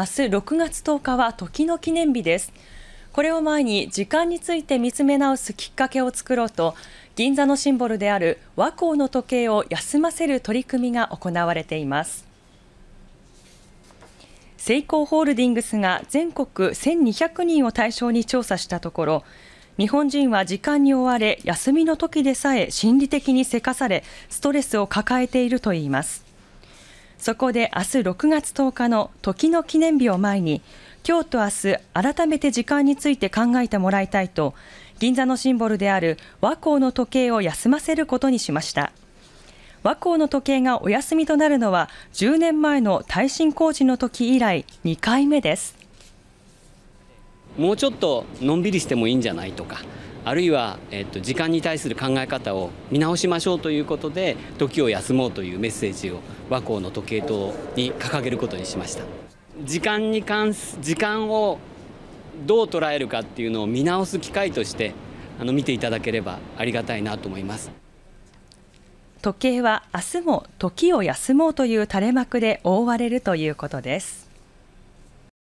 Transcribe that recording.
明日6月10日は時の記念日です。これを前に時間について見つめ直すきっかけを作ろうと銀座のシンボルである和光の時計を休ませる取り組みが行われていますセイコーホールディングスが全国1200人を対象に調査したところ日本人は時間に追われ休みの時でさえ心理的にせかされストレスを抱えているといいますそこで明日6月10日の時の記念日を前に今日と明日改めて時間について考えてもらいたいと銀座のシンボルである和光の時計を休ませることにしました和光の時計がお休みとなるのは10年前の耐震工事の時以来2回目ですもうちょっとのんびりしてもいいんじゃないとかあるいは、えっと、時間に対する考え方を見直しましょうということで時を休もうというメッセージを和光の時計塔に掲げることにしました時間に関す時間をどう捉えるかっていうのを見直す機会としてあの見ていただければありがたいなと思います時計は明日も時を休もうという垂れ幕で覆われるということです